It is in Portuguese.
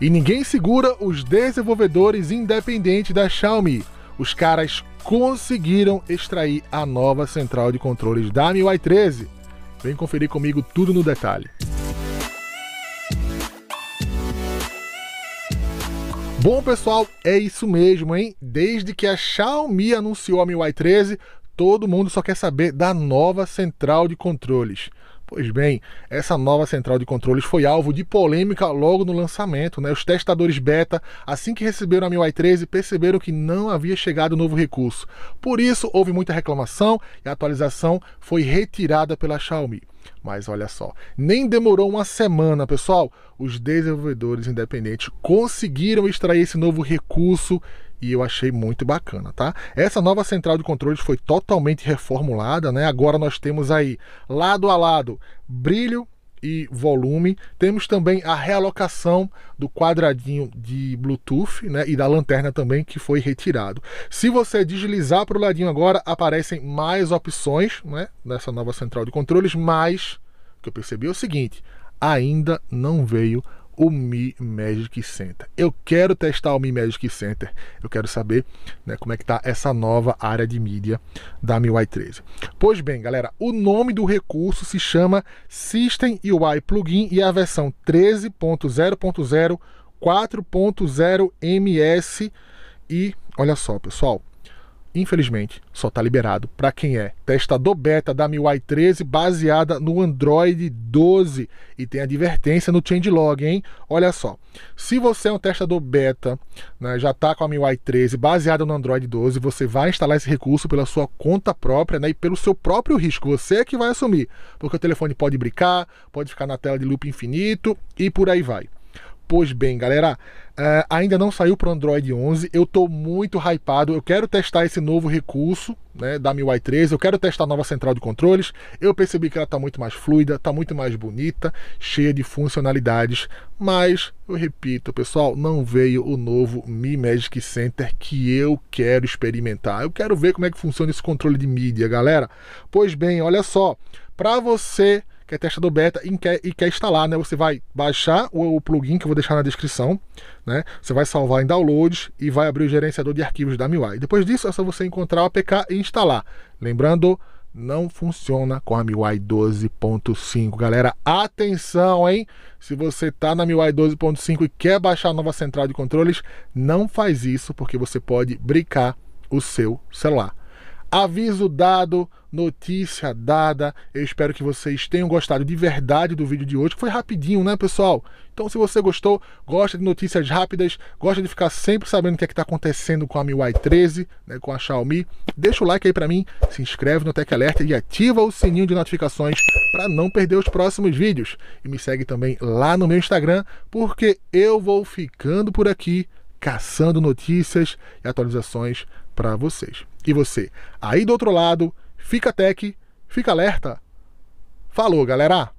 E ninguém segura os desenvolvedores independentes da Xiaomi. Os caras conseguiram extrair a nova central de controles da MIUI 13. Vem conferir comigo tudo no detalhe. Bom, pessoal, é isso mesmo, hein? Desde que a Xiaomi anunciou a MIUI 13, todo mundo só quer saber da nova central de controles. Pois bem, essa nova central de controles foi alvo de polêmica logo no lançamento. Né? Os testadores beta, assim que receberam a MIUI 13, perceberam que não havia chegado o novo recurso. Por isso, houve muita reclamação e a atualização foi retirada pela Xiaomi. Mas olha só, nem demorou uma semana, pessoal. Os desenvolvedores independentes conseguiram extrair esse novo recurso e eu achei muito bacana, tá? Essa nova central de controles foi totalmente reformulada, né? Agora nós temos aí lado a lado brilho e volume. Temos também a realocação do quadradinho de Bluetooth né, e da lanterna também que foi retirado. Se você deslizar para o ladinho agora, aparecem mais opções né, nessa nova central de controles, mas o que eu percebi é o seguinte: ainda não veio o Mi Magic Center. Eu quero testar o Mi Magic Center. Eu quero saber né, como é que está essa nova área de mídia da MIUI 13. Pois bem, galera, o nome do recurso se chama System UI Plugin e é a versão 13.0.0 4.0 MS e olha só, pessoal, infelizmente, só está liberado para quem é testador beta da MIUI 13 baseada no Android 12 e tem advertência no changelog, hein? Olha só, se você é um testador beta, né, já está com a MIUI 13 baseada no Android 12, você vai instalar esse recurso pela sua conta própria né, e pelo seu próprio risco, você é que vai assumir, porque o telefone pode brincar, pode ficar na tela de loop infinito e por aí vai. Pois bem, galera, uh, ainda não saiu para o Android 11, eu estou muito hypado, eu quero testar esse novo recurso né, da MIUI 13, eu quero testar a nova central de controles, eu percebi que ela está muito mais fluida, está muito mais bonita, cheia de funcionalidades, mas, eu repito, pessoal, não veio o novo Mi Magic Center que eu quero experimentar, eu quero ver como é que funciona esse controle de mídia, galera. Pois bem, olha só, para você que é do beta e quer, e quer instalar, né? Você vai baixar o, o, plugin que eu vou deixar na descrição, né? Você vai salvar em downloads e vai abrir o gerenciador de arquivos da MIUI. Depois disso é só você encontrar o APK e instalar. Lembrando, não funciona com a MIUI 12.5. Galera, atenção, hein? Se você tá na MIUI 12.5 e quer baixar a nova central de controles, não faz isso porque você pode brincar o seu celular. Aviso dado, notícia dada. Eu espero que vocês tenham gostado de verdade do vídeo de hoje, que foi rapidinho, né, pessoal? Então, se você gostou, gosta de notícias rápidas, gosta de ficar sempre sabendo o que é está acontecendo com a MIUI 13, né, com a Xiaomi, deixa o like aí para mim, se inscreve no Tech Alerta e ativa o sininho de notificações para não perder os próximos vídeos. E me segue também lá no meu Instagram, porque eu vou ficando por aqui caçando notícias e atualizações para vocês. E você, aí do outro lado, fica tech, fica alerta. Falou, galera!